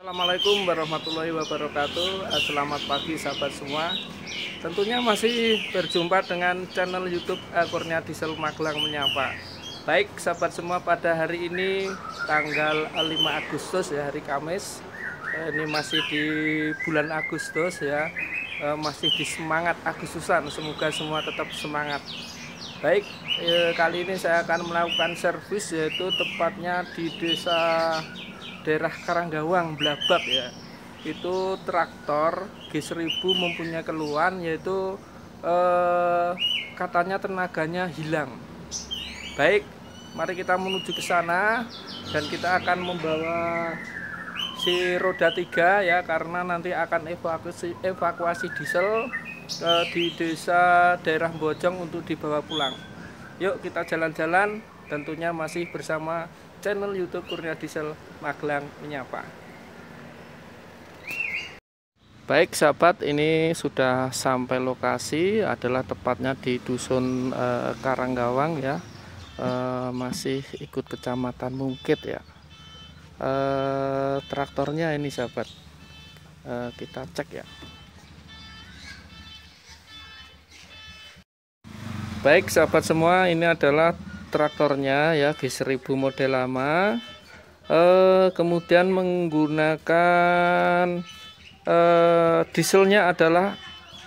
Assalamualaikum warahmatullahi wabarakatuh eh, Selamat pagi sahabat semua Tentunya masih berjumpa dengan channel youtube eh, Kurnia Diesel Magelang Menyapa Baik sahabat semua pada hari ini tanggal 5 eh, Agustus ya hari Kamis Ini masih di bulan Agustus ya Eh, masih di semangat Agustusan semoga semua tetap semangat baik eh, kali ini saya akan melakukan servis yaitu tepatnya di desa daerah Karanggawang Blabab ya itu traktor G1000 mempunyai keluhan yaitu e, katanya tenaganya hilang baik mari kita menuju ke sana dan kita akan membawa kondisi roda tiga ya karena nanti akan evakuasi evakuasi diesel ke di desa daerah Bojong untuk dibawa pulang. Yuk kita jalan-jalan tentunya masih bersama channel YouTube Kurnia Diesel Magelang menyapa. Baik sahabat, ini sudah sampai lokasi adalah tepatnya di dusun e, Karanggawang ya. E, masih ikut kecamatan Mungkit ya. Eh, traktornya ini sahabat eh, kita cek ya baik sahabat semua ini adalah traktornya ya G1000 model lama eh, kemudian menggunakan dieselnya adalah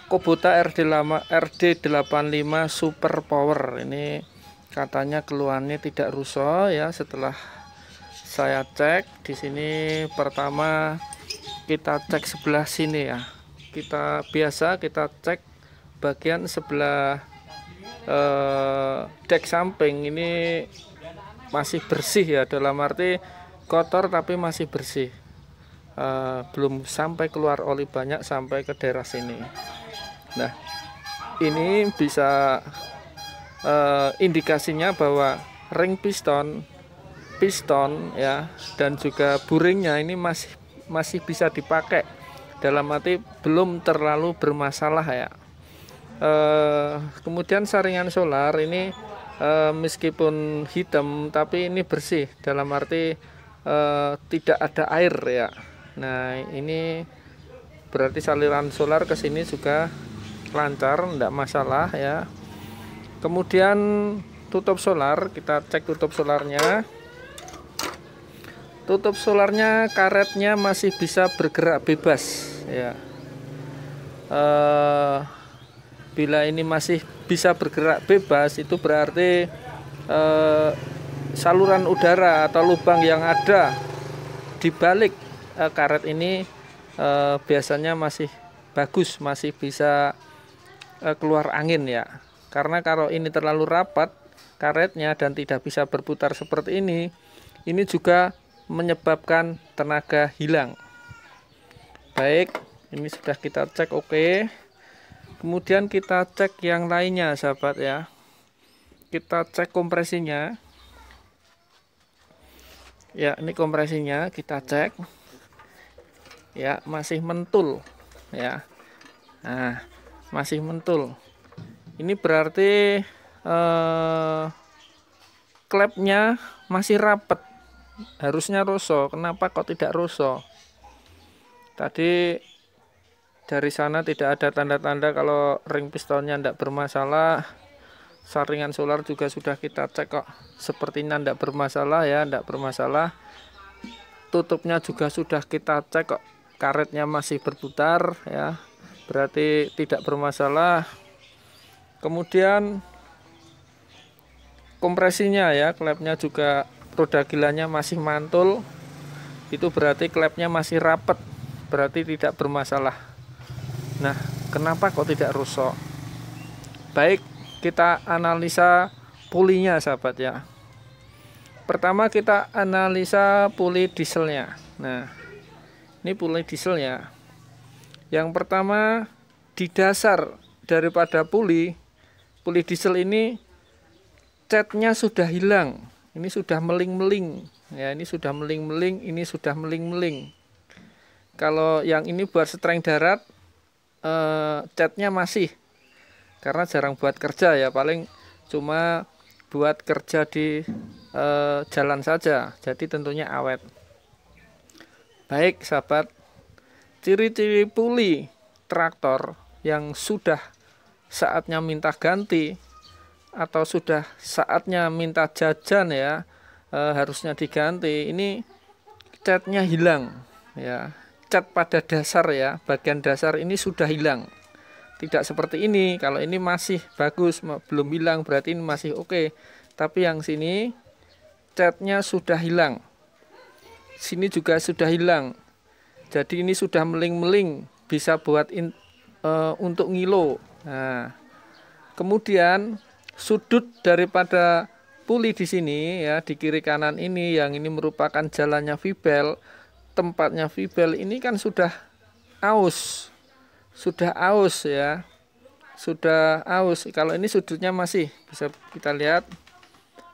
Kubota RD lama RD85 Super Power ini katanya keluarnya tidak rusak ya setelah saya cek di sini pertama kita cek sebelah sini ya kita biasa kita cek bagian sebelah eh, dek samping ini masih bersih ya dalam arti kotor tapi masih bersih eh, belum sampai keluar oli banyak sampai ke daerah sini nah ini bisa eh, indikasinya bahwa ring piston piston ya dan juga buringnya ini masih masih bisa dipakai dalam arti belum terlalu bermasalah ya e, kemudian saringan solar ini e, meskipun hitam tapi ini bersih dalam arti e, tidak ada air ya nah ini berarti saliran solar ke sini juga lancar tidak masalah ya kemudian tutup solar kita cek tutup solarnya tutup solarnya karetnya masih bisa bergerak bebas ya eh, bila ini masih bisa bergerak bebas itu berarti eh, saluran udara atau lubang yang ada di balik eh, karet ini biasanya masih bagus masih bisa keluar angin ya karena kalau ini terlalu rapat karetnya dan tidak bisa berputar seperti ini ini juga menyebabkan tenaga hilang baik ini sudah kita cek oke okay. kemudian kita cek yang lainnya sahabat ya kita cek kompresinya ya ini kompresinya kita cek ya masih mentul ya nah masih mentul ini berarti eh, klepnya masih rapet harusnya rosso kenapa kok tidak rosso tadi dari sana tidak ada tanda-tanda kalau ring pistonnya tidak bermasalah saringan solar juga sudah kita cek kok sepertinya tidak bermasalah ya tidak bermasalah tutupnya juga sudah kita cek kok karetnya masih berputar ya berarti tidak bermasalah kemudian kompresinya ya klepnya juga roda gilanya masih mantul itu berarti klepnya masih rapet, berarti tidak bermasalah nah kenapa kok tidak rusak baik kita analisa pulinya sahabat ya pertama kita analisa puli dieselnya nah ini puli diesel ya yang pertama di dasar daripada puli puli diesel ini catnya sudah hilang ini sudah meling-meling ya ini sudah meling-meling ini sudah meling-meling kalau yang ini buat setreng darat eh, catnya masih karena jarang buat kerja ya paling cuma buat kerja di eh, jalan saja jadi tentunya awet baik sahabat ciri-ciri puli traktor yang sudah saatnya minta ganti atau sudah saatnya minta jajan ya e, harusnya diganti ini catnya hilang ya cat pada dasar ya bagian dasar ini sudah hilang tidak seperti ini kalau ini masih bagus belum hilang berarti ini masih oke okay. tapi yang sini catnya sudah hilang sini juga sudah hilang jadi ini sudah meling-meling bisa buat in, e, untuk ngilo nah kemudian sudut daripada puli di sini ya di kiri kanan ini yang ini merupakan jalannya fibel tempatnya fibel ini kan sudah aus sudah aus ya sudah aus kalau ini sudutnya masih bisa kita lihat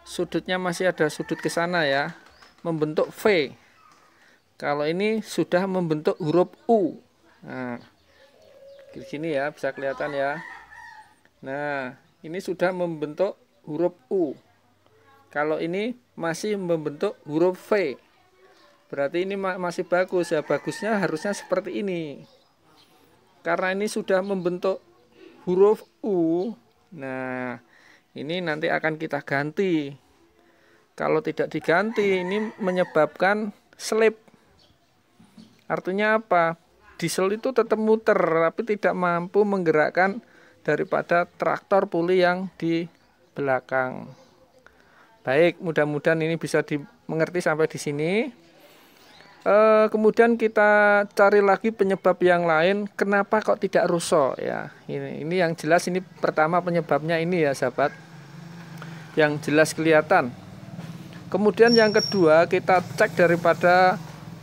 sudutnya masih ada sudut ke sana ya membentuk V kalau ini sudah membentuk huruf U nah di sini ya bisa kelihatan ya nah ini sudah membentuk huruf U. Kalau ini masih membentuk huruf V. Berarti ini masih bagus ya. Bagusnya harusnya seperti ini. Karena ini sudah membentuk huruf U. Nah, ini nanti akan kita ganti. Kalau tidak diganti ini menyebabkan slip. Artinya apa? Diesel itu tetap muter tapi tidak mampu menggerakkan daripada traktor puli yang di belakang. Baik, mudah-mudahan ini bisa dimengerti sampai di sini. E, kemudian kita cari lagi penyebab yang lain, kenapa kok tidak rusak ya. Ini ini yang jelas ini pertama penyebabnya ini ya, sahabat. Yang jelas kelihatan. Kemudian yang kedua kita cek daripada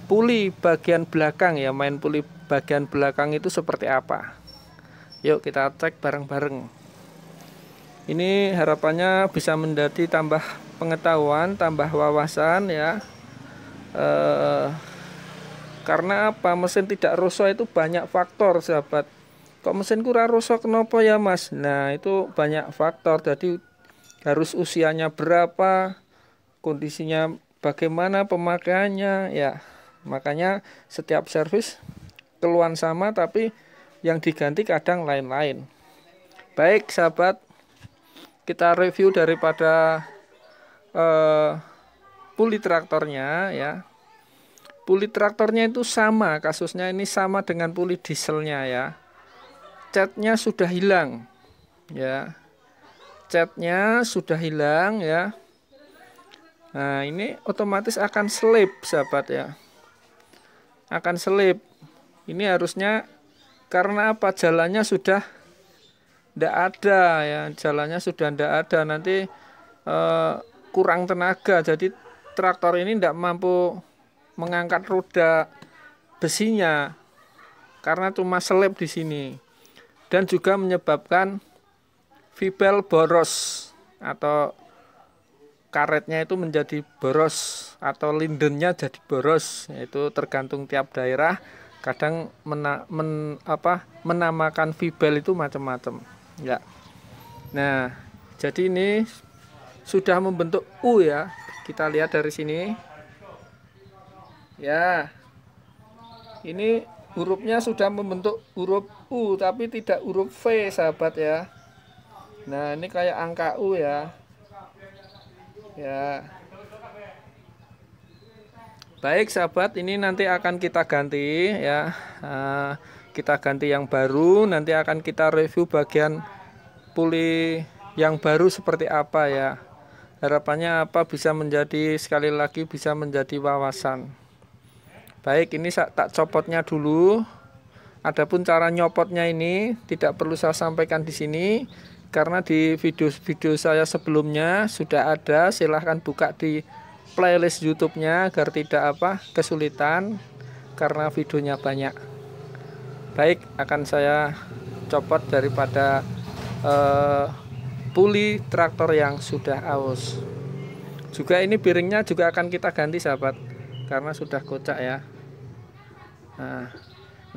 puli bagian belakang ya, main puli bagian belakang itu seperti apa. Yuk kita cek bareng-bareng. Ini harapannya bisa menjadi tambah pengetahuan, tambah wawasan ya. E, karena apa? Mesin tidak rusak itu banyak faktor, sahabat. Kok mesin kurang rusak kenapa ya, Mas? Nah, itu banyak faktor. Jadi harus usianya berapa, kondisinya bagaimana pemakaiannya ya. Makanya setiap servis keluhan sama tapi yang diganti kadang lain-lain baik sahabat kita review daripada uh, puli traktornya ya puli traktornya itu sama kasusnya ini sama dengan puli dieselnya ya catnya sudah hilang ya catnya sudah hilang ya Nah ini otomatis akan selip sahabat ya Akan selip Ini harusnya karena apa jalannya sudah tidak ada ya jalannya sudah tidak ada nanti eh, kurang tenaga jadi traktor ini tidak mampu mengangkat roda besinya karena cuma selip di sini dan juga menyebabkan fibel boros atau karetnya itu menjadi boros atau lindennya jadi boros itu tergantung tiap daerah kadang mena, men, apa, menamakan fibel itu macam-macam ya nah jadi ini sudah membentuk U ya kita lihat dari sini ya ini hurufnya sudah membentuk huruf U tapi tidak huruf V sahabat ya nah ini kayak angka U ya ya Baik sahabat, ini nanti akan kita ganti ya. Eh, kita ganti yang baru, nanti akan kita review bagian puli yang baru seperti apa ya. Harapannya apa bisa menjadi sekali lagi bisa menjadi wawasan. Baik, ini tak copotnya dulu. Adapun cara nyopotnya ini tidak perlu saya sampaikan di sini karena di video-video saya sebelumnya sudah ada, silahkan buka di playlist YouTube-nya agar tidak apa kesulitan karena videonya banyak. Baik, akan saya copot daripada eh, puli traktor yang sudah aus. Juga ini piringnya juga akan kita ganti sahabat karena sudah kocak ya. Nah,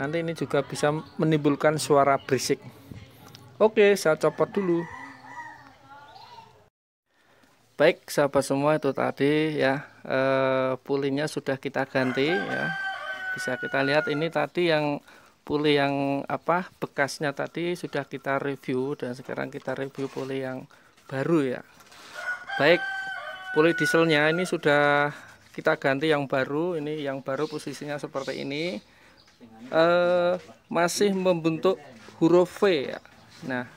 nanti ini juga bisa menimbulkan suara berisik. Oke, saya copot dulu. Baik, sahabat semua itu tadi ya e, pulinya sudah kita ganti ya. Bisa kita lihat ini tadi yang puli yang apa bekasnya tadi sudah kita review dan sekarang kita review puli yang baru ya. Baik, puli dieselnya ini sudah kita ganti yang baru. Ini yang baru posisinya seperti ini. E, masih membentuk huruf V ya. Nah,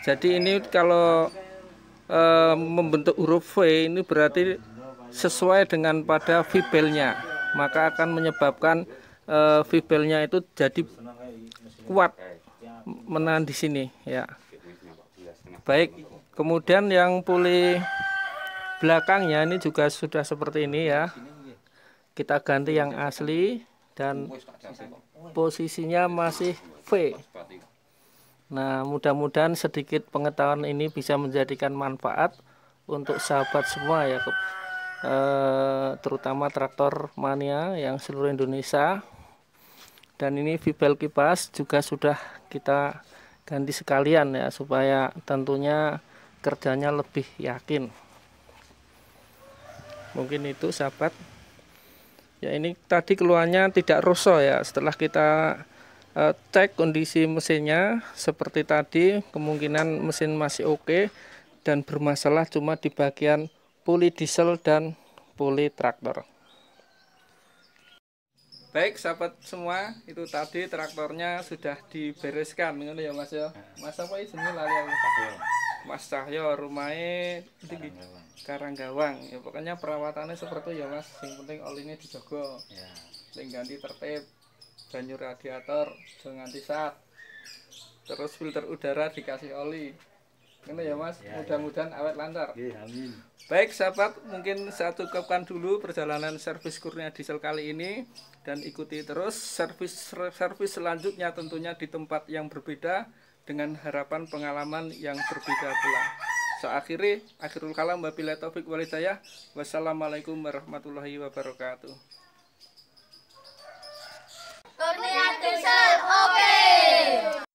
jadi ini kalau e, membentuk huruf V ini berarti sesuai dengan pada fibelnya maka akan menyebabkan e, fibelnya itu jadi kuat menahan di sini ya baik kemudian yang pulih belakangnya ini juga sudah seperti ini ya kita ganti yang asli dan posisinya masih V Nah, mudah-mudahan sedikit pengetahuan ini bisa menjadikan manfaat untuk sahabat semua ya, e, terutama traktor mania yang seluruh Indonesia. Dan ini fibel kipas juga sudah kita ganti sekalian ya supaya tentunya kerjanya lebih yakin. Mungkin itu sahabat. Ya ini tadi keluarnya tidak rusuh ya setelah kita cek eh, kondisi mesinnya seperti tadi kemungkinan mesin masih oke dan bermasalah cuma di bagian puli diesel dan puli traktor baik sahabat semua itu tadi traktornya sudah dibereskan mengenai ya mas ya mas apa isinya lali mas Cahyo rumahnya tinggi Karanggawang ya pokoknya perawatannya seperti ya mas yang penting oli ini dijogo ya. ganti tertib banyu radiator dengan tisat terus filter udara dikasih oli ini ya mas ya, ya. mudah-mudahan ya. awet lancar ya, amin. baik sahabat mungkin saya cukupkan dulu perjalanan servis kurnia diesel kali ini dan ikuti terus servis servis selanjutnya tentunya di tempat yang berbeda dengan harapan pengalaman yang berbeda pula seakhiri akhirul kalam wabillahi taufik walhidayah wassalamualaikum warahmatullahi wabarakatuh Open at open.